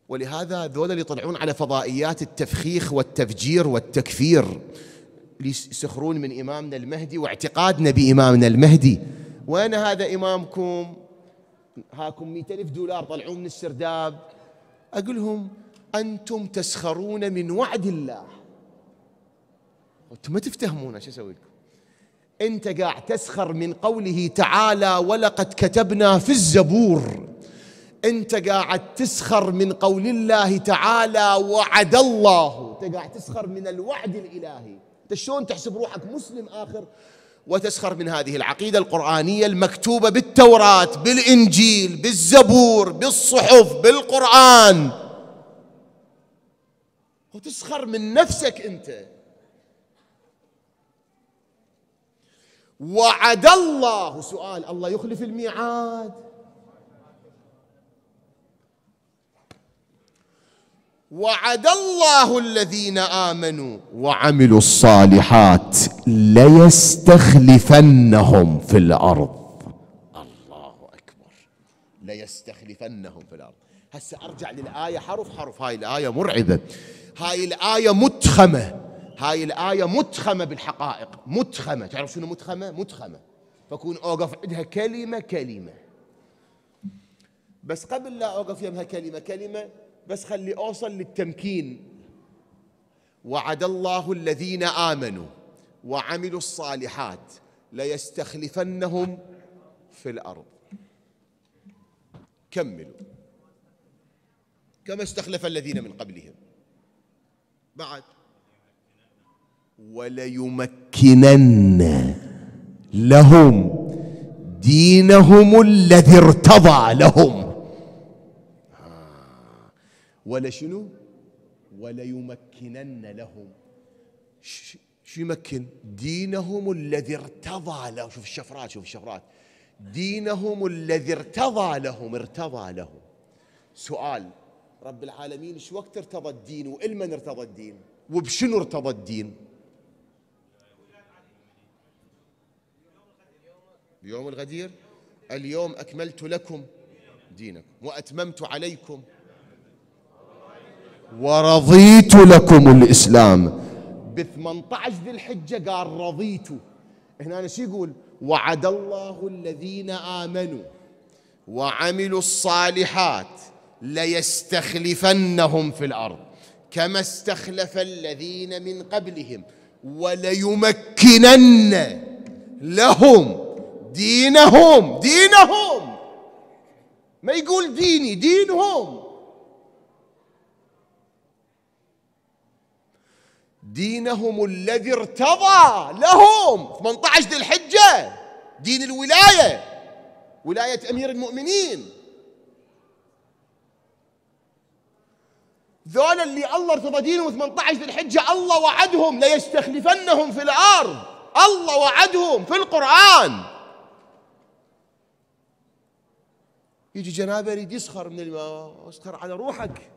ولهذا ذولا اللي يطلعون على فضائيات التفخيخ والتفجير والتكفير يسخرون من إمامنا المهدي واعتقادنا بإمامنا المهدي وين هذا إمامكم هاكم مئة ألف دولار طلعوا من السرداب أقول لهم أنتم تسخرون من وعد الله أنتم ما تفتهمون شو أسوي لكم أنت قاعد تسخر من قوله تعالى ولقد كتبنا في الزبور انت قاعد تسخر من قول الله تعالى وعد الله انت قاعد تسخر من الوعد الالهي انت شلون تحسب روحك مسلم اخر وتسخر من هذه العقيده القرانيه المكتوبه بالتوراه بالانجيل بالزبور بالصحف بالقران وتسخر من نفسك انت وعد الله سؤال الله يخلف الميعاد وعد الله الذين امنوا وعملوا الصالحات ليستخلفنهم في الارض الله اكبر ليستخلفنهم في الارض هسه ارجع للايه حرف حرف هاي الايه مرعبه هاي الايه متخمه هاي الايه متخمه بالحقائق متخمه تعرف شنو متخمه متخمه فكون اوقف عندها كلمه كلمه بس قبل لا اوقف يمها كلمه كلمه بس خلي اوصل للتمكين وعد الله الذين امنوا وعملوا الصالحات ليستخلفنهم في الارض كملوا كما استخلف الذين من قبلهم بعد وليمكنن لهم دينهم الذي ارتضى لهم ولا شنو ولا يمكنن لهم شو يمكن دينهم الذي ارتضى له شوف الشفرات شوف الشفرات دينهم الذي ارتضى لهم ارتضى لهم سؤال رب العالمين شو وقت ارتضى الدين والمن ارتضى الدين وبشنو ارتضى الدين بيوم الغدير اليوم اكملت لكم دينكم واتممت عليكم ورضيت لكم الإسلام ب 18 ذي الحجة قال رضيت هنا شو يقول وعد الله الذين آمنوا وعملوا الصالحات ليستخلفنهم في الأرض كما استخلف الذين من قبلهم وليمكنن لهم دينهم دينهم ما يقول ديني دينهم دينهم الذي ارتضى لهم 18 ذي الحجة دين الولاية ولاية أمير المؤمنين ذولا اللي الله ارتضى دينهم 18 ذي الحجة الله وعدهم ليستخلفنهم في الأرض الله وعدهم في القرآن يجي جنابه يريد يسخر من الماء اسخر على روحك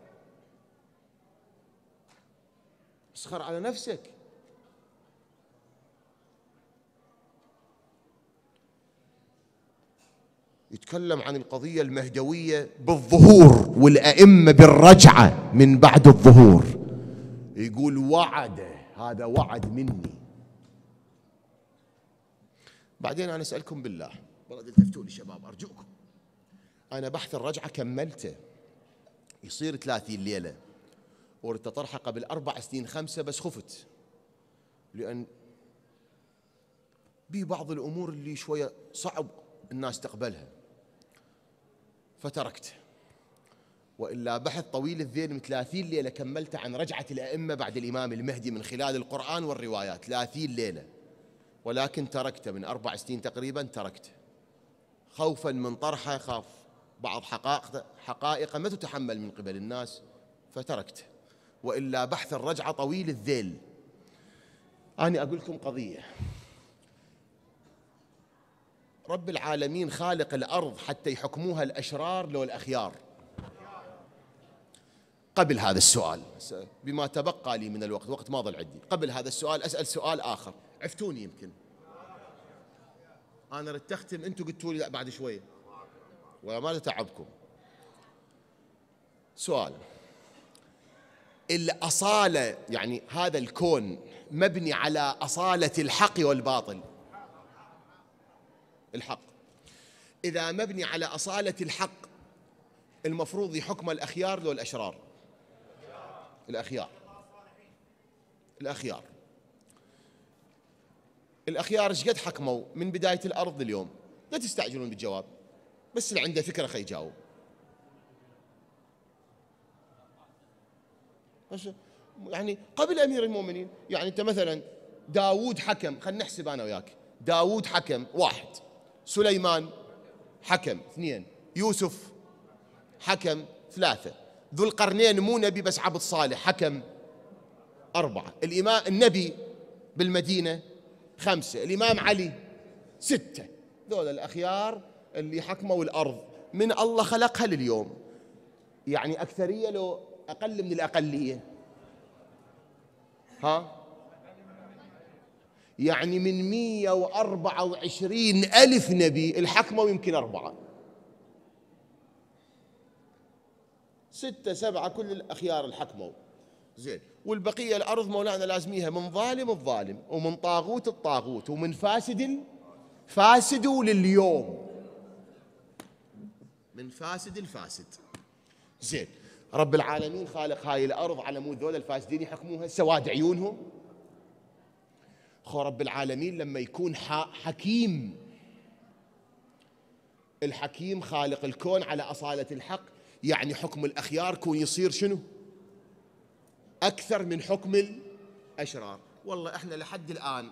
تسخر على نفسك يتكلم عن القضية المهدوية بالظهور والأئمة بالرجعة من بعد الظهور يقول وعد هذا وعد مني بعدين أنا أسألكم بالله والله دلتفتوا لي شباب أرجوكم أنا بحث الرجعة كملته يصير ثلاثين ليلة وردت طرحه قبل أربع سنين خمسة بس خفت لأن في بعض الأمور اللي شوية صعب الناس تقبلها فتركت وإلا بحث طويل الذيل من 30 ليلة كملته عن رجعة الأئمة بعد الإمام المهدي من خلال القرآن والروايات 30 ليلة ولكن تركته من أربع سنين تقريبا تركته خوفا من طرحه خاف بعض حقائق حقائق ما تتحمل من قبل الناس فتركته وإلا بحث الرجعة طويل الذيل أنا أقول لكم قضية رب العالمين خالق الأرض حتى يحكموها الأشرار لو الأخيار قبل هذا السؤال بما تبقى لي من الوقت وقت ما ظل عندي قبل هذا السؤال أسأل سؤال آخر عفتوني يمكن أنا ردت أختم أنتم قلتوا لي بعد شوية ولا ما تعبكم سؤال الأصالة يعني هذا الكون مبني على أصالة الحق والباطل الحق إذا مبني على أصالة الحق المفروض يحكم الأخيار لو الأشرار الأخيار الأخيار الأخيار ايش قد حكموا من بداية الأرض اليوم لا تستعجلون بالجواب بس اللي عنده فكرة خي يجاوب يعني قبل امير المؤمنين يعني انت مثلا داوود حكم خلينا نحسب انا وياك داوود حكم واحد سليمان حكم اثنين يوسف حكم ثلاثة ذو القرنين مو نبي بس عبد صالح حكم أربعة الإمام النبي بالمدينة خمسة الإمام علي ستة ذول الأخيار اللي حكموا الأرض من الله خلقها لليوم يعني أكثرية لو أقل من الأقلية ها يعني من وعشرين ألف نبي الحكمة يمكن أربعة ستة سبعة كل الأخيار الحكموا زين والبقية الأرض مولانا لازميها من ظالم الظالم ومن طاغوت الطاغوت ومن فاسد فاسد لليوم من فاسد الفاسد زين رب العالمين خالق هاي الارض على مود ذول الفاسدين يحكموها سواد عيونهم خو رب العالمين لما يكون حكيم الحكيم خالق الكون على اصاله الحق يعني حكم الاخيار كون يصير شنو؟ اكثر من حكم الاشرار، والله احنا لحد الان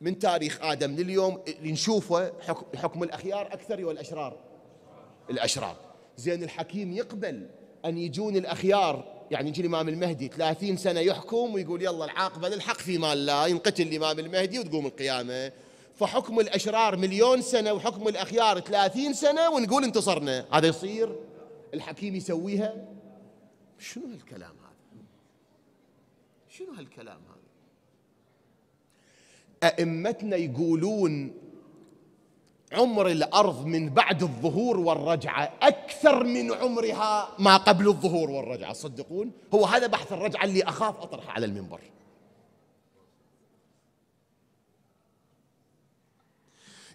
من تاريخ ادم لليوم اللي نشوفه حكم الاخيار اكثر والاشرار الاشرار زين الحكيم يقبل أن يجون الأخيار يعني يجي الإمام المهدي 30 سنة يحكم ويقول يلا العاقبة للحق في مال الله ينقتل الإمام المهدي وتقوم القيامة فحكم الأشرار مليون سنة وحكم الأخيار 30 سنة ونقول انتصرنا هذا يصير الحكيم يسويها شنو هالكلام هذا شنو هالكلام هذا أئمتنا يقولون عمر الأرض من بعد الظهور والرجعة أكثر من عمرها ما قبل الظهور والرجعة صدقون هو هذا بحث الرجعة اللي أخاف أطرحه على المنبر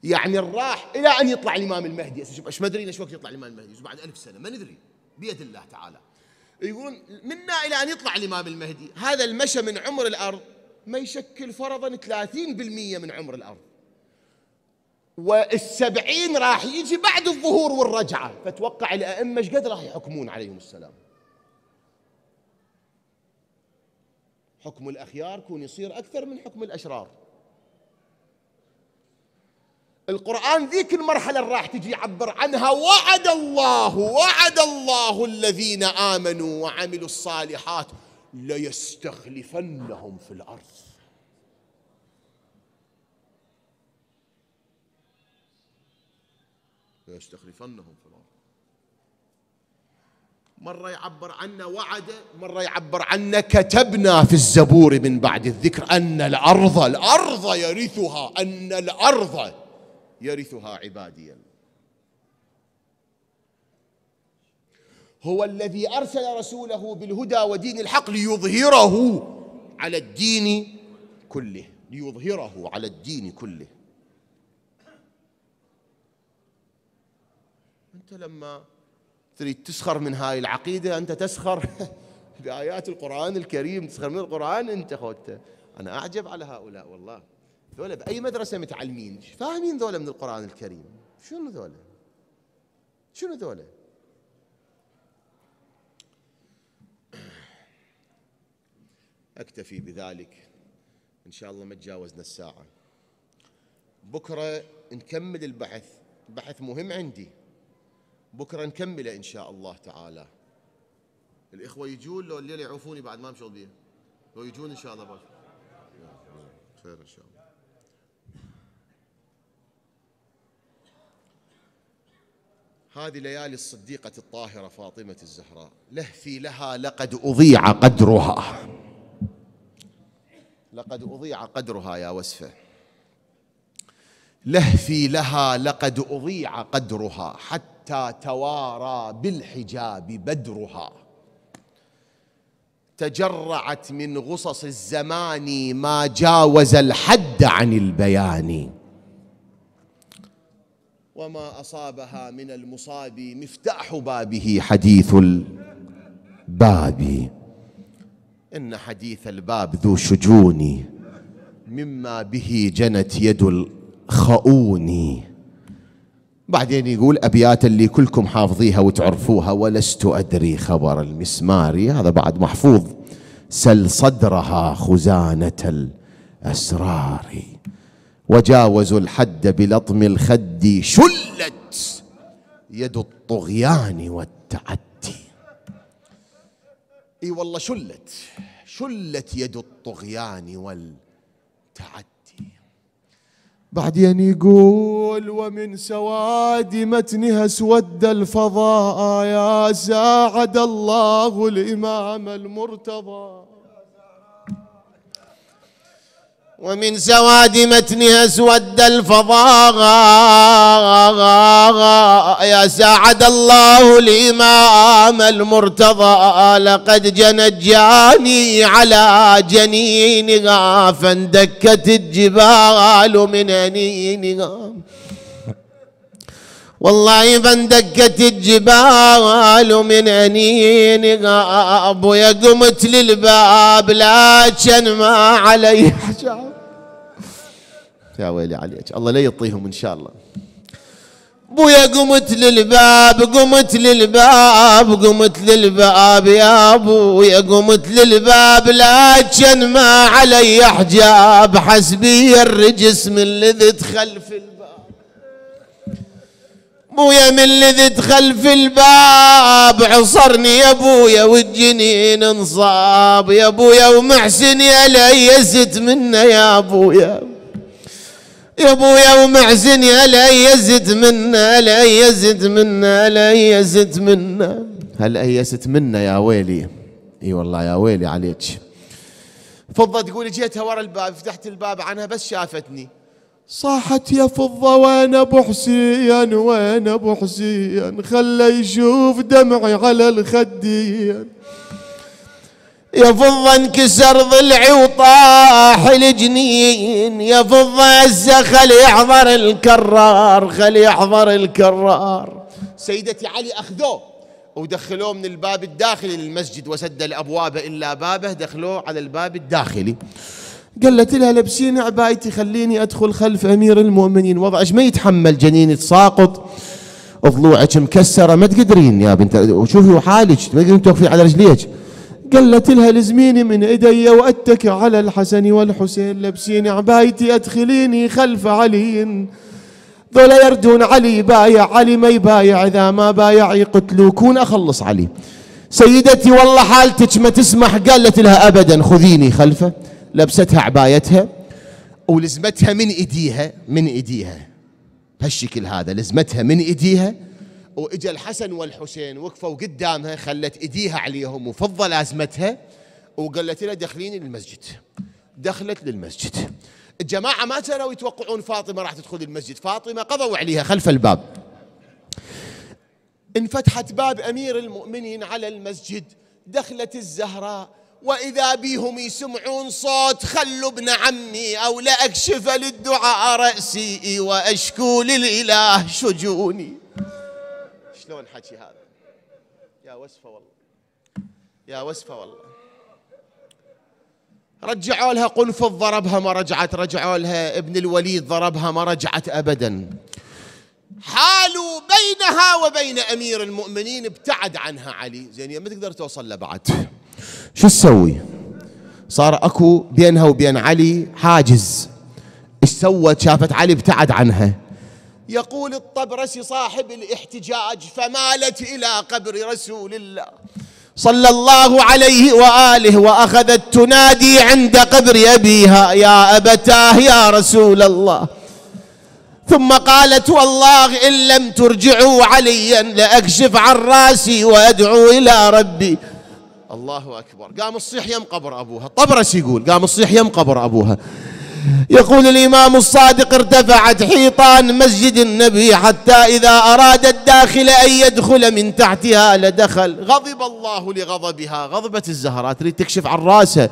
يعني الراح إلى أن يطلع الإمام المهدي إيش ما أدري إيش وقت يطلع الإمام المهدي بعد ألف سنة ما ندري بيد الله تعالى يقولون منا إلى أن يطلع الإمام المهدي هذا المشى من عمر الأرض ما يشكل فرضا 30% من عمر الأرض والسبعين راح يجي بعد الظهور والرجعة فتوقع الأئمة ايش قد راح يحكمون عليهم السلام حكم الأخيار كون يصير أكثر من حكم الأشرار القرآن ذيك المرحلة اللي راح تجي يعبر عنها وعد الله وعد الله الذين آمنوا وعملوا الصالحات ليستخلفنهم في الأرض ليستخلفنهم في الأرض مرة يعبر عنا وعد مرة يعبر عنا كتبنا في الزبور من بعد الذكر أن الأرض الأرض يرثها أن الأرض يرثها عبادي هو الذي أرسل رسوله بالهدى ودين الحق ليظهره على الدين كله ليظهره على الدين كله لما تريد تسخر من هاي العقيدة أنت تسخر بآيات القرآن الكريم تسخر من القرآن أنت خوته أنا أعجب على هؤلاء والله ذولا بأي مدرسة متعلمين فاهمين ذولا من القرآن الكريم شنو ذولا شنو ذولا أكتفي بذلك إن شاء الله ما تجاوزنا الساعة بكرة نكمل البحث بحث مهم عندي بكره نكمله ان شاء الله تعالى الاخوه يجون لو الليله يعوفوني بعد ما مشوا بيه لو يجون ان شاء الله باكر خير ان شاء الله هذه ليالي الصديقة الطاهرة فاطمة الزهراء لهفي لها لقد أضيع قدرها لقد أضيع قدرها يا وسفة لهفي لها لقد أضيع قدرها حتى حتى توارى بالحجاب بدرها تجرعت من غصص الزمان ما جاوز الحد عن البيان وما اصابها من المصاب مفتاح بابه حديث الباب ان حديث الباب ذو شجون مما به جنت يد الخؤون بعدين يقول أبيات اللي كلكم حافظيها وتعرفوها ولست أدري خبر المسماري هذا بعد محفوظ سل صدرها خزانة الأسرار وجاوزوا الحد بلطم الخد شلت يد الطغيان والتعدي اي والله شلت شلت يد الطغيان والتعدي بعدين يقول ومن سواد متنها اسود الفضاء يا ساعد الله الإمام المرتضى ومن سواد متنها اسود الفضاء يا ساعد الله الإمام المرتضى لقد جنت جاني على جنينها فاندكت الجبال من أنينها والله من دقت الجبال ومن أنينها أبويا قمت للباب لكن ما علي حجاب يا ويلي عليك الله لا يطيهم إن شاء الله بويا قمت للباب قمت للباب قمت للباب يا بويا قمت للباب لكن ما علي حجاب حسبي الرجس من لذت خلف الباب بويا من الذي دخل في الباب عصرني يا بويا والجنين انصاب يا بويا ومحسن يا ليزت منا يا بويا يا بويا ومحسن يا ليزت منا ليزت منا ليزت منا هل ايست منا يا ويلي اي والله يا ويلي عليك فضه تقول جيتها ورا الباب فتحت الباب عنها بس شافتني صاحت يا فضة وين ابو حسين وين ابو حسين خله يشوف دمعي على الخدين يا فضة انكسر ضلعي وطاح الجنين يا فضة هسه خلي يحضر الكرار خلي يحضر الكرار سيدتي علي اخذوه ودخلوه من الباب الداخلي للمسجد وسد الابواب الا بابه دخلوه على الباب الداخلي قالت لها لبسين عبايتي خليني ادخل خلف امير المؤمنين وضعك ما يتحمل جنين تساقط ضلوعك مكسره ما تقدرين يا بنت وشوفي حالك ما تقدرين توقفي على رجليك قالت لها لزميني من ايدي واتكي على الحسن والحسين لبسين عبايتي ادخليني خلف علي ذولا يردون علي بايع علي ما يبايع اذا ما بايع كون اخلص علي سيدتي والله حالتك ما تسمح قالت لها ابدا خذيني خلفه لبستها عبايتها ولزمتها من ايديها من ايديها بهالشكل هذا لزمتها من ايديها واجا الحسن والحسين وقفوا قدامها خلت ايديها عليهم وفضل لازمتها وقالت لها دخليني للمسجد دخلت للمسجد الجماعة ما كانوا يتوقعون فاطمة راح تدخل المسجد فاطمة قضوا عليها خلف الباب انفتحت باب أمير المؤمنين على المسجد دخلت الزهراء وإذا بيهم يسمعون صوت خلوا ابن عمي أو لأكشف للدعاء رأسي وأشكو للإله شجوني شلون حكي هذا يا وصفه والله يا وصفه والله رجعوا لها قنفذ ضربها ما رجعت رجعوا لها ابن الوليد ضربها ما رجعت أبدا حالوا بينها وبين أمير المؤمنين ابتعد عنها علي زين ما تقدر توصل له بعد شو تسوي صار اكو بينها وبين علي حاجز ايش سوت شافت علي ابتعد عنها يقول الطبرسي صاحب الاحتجاج فمالت الى قبر رسول الله صلى الله عليه واله واخذت تنادي عند قبر ابيها يا ابتاه يا رسول الله ثم قالت والله ان لم ترجعوا عليا لاكشف عن راسي وادعو الى ربي الله أكبر قام الصيح يم قبر أبوها طبرس يقول قام الصيح يم قبر أبوها يقول الإمام الصادق ارتفعت حيطان مسجد النبي حتى إذا أراد الداخل أن يدخل من تحتها لدخل غضب الله لغضبها غضبت الزهراء تريد تكشف عن راسها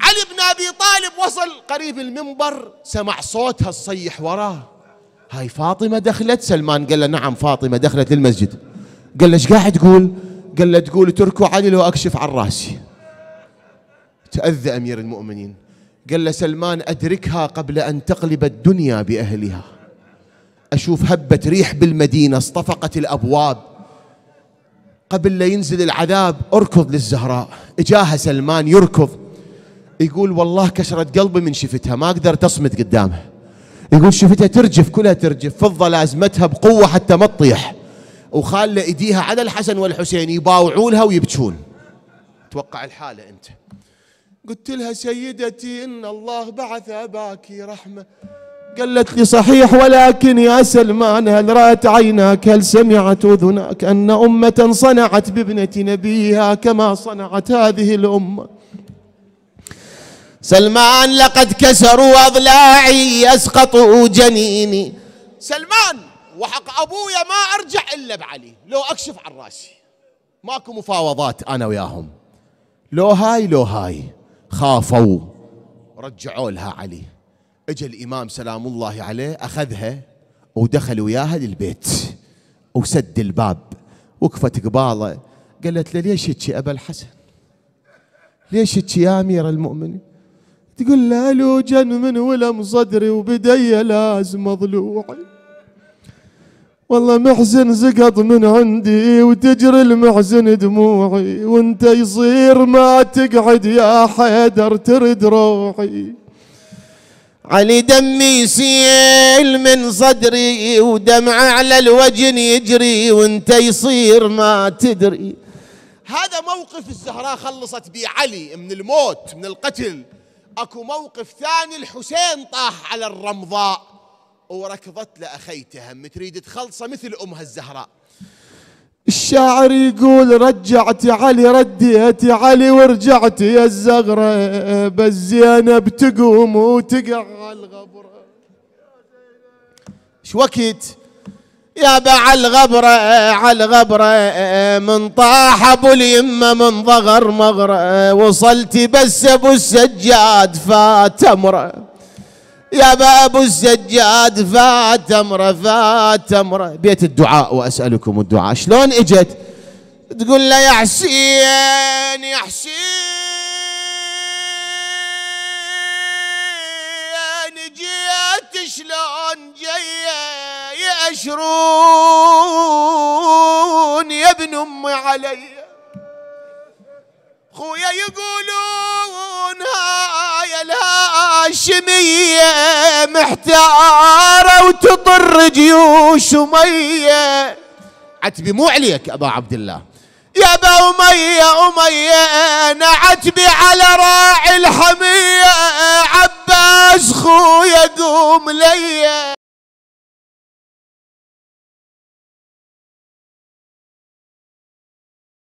علي بن أبي طالب وصل قريب المنبر سمع صوتها الصيح وراه هاي فاطمة دخلت سلمان قال له نعم فاطمة دخلت للمسجد قال له ايش قاعد تقول قال له تقول تركوا علي لو أكشف عن راسي تأذى أمير المؤمنين قال له سلمان أدركها قبل أن تقلب الدنيا بأهلها أشوف هبه ريح بالمدينة اصطفقت الأبواب قبل لا ينزل العذاب اركض للزهراء اجاها سلمان يركض يقول والله كسرت قلبي من شفتها ما قدرت اصمت قدامها يقول شفتها ترجف كلها ترجف فضه لازمتها بقوه حتى ما تطيح وخاله ايديها على الحسن والحسين يباوعونها ويبكون توقع الحاله انت قلت لها سيدتي ان الله بعث اباك رحمه قالت لي صحيح ولكن يا سلمان هل رأت عيناك هل سمعت أذناك أن أمة صنعت بابنة نبيها كما صنعت هذه الأمة سلمان لقد كسروا أضلاعي أسقطوا جنيني سلمان وحق ابويا ما ارجع الا بعلي لو اكشف عن راسي ماكو مفاوضات انا وياهم لو هاي لو هاي خافوا رجعوا لها علي اجى الامام سلام الله عليه اخذها ودخل وياها للبيت وسد الباب وقفت قباله قالت له ليش هيك ابا الحسن؟ ليش هيك يا امير المؤمنين؟ تقول له لو جن من ولم صدري وبدي لازم اضلوعي والله محزن زقط من عندي وتجري المحزن دموعي وانت يصير ما تقعد يا حيدر ترد روحي علي دمي يسيل من صدري ودمع على الوجن يجري وانت يصير ما تدري هذا موقف الزهراء خلصت بيه علي من الموت من القتل اكو موقف ثاني الحسين طاح على الرمضاء وركضت لأخيتها هم تريد تخلصه مثل أمها الزهراء الشاعر يقول رجعت علي رديت علي ورجعت يا الزغرة بس زينب تقوم وتقع على الغبرة شو وقت يا باع الغبرة على الغبرة من طاح ابو اليمة من ضغر مغرة وصلتي بس ابو السجاد فات امره يا باب الزجاد فات امره فات امره بيت الدعاء واسالكم الدعاء شلون اجت تقول له يا حسين يا حسين جيت شلون جيه شرون يا ابن امي علي خويا يقولون هاي الهاشمية محتارة وتطر جيوش أمية عتبي مو عليك أبا عبد الله يا أبا أمية أمية نعتبي عتبي على راعي الحمية عباس خويا قوم ليا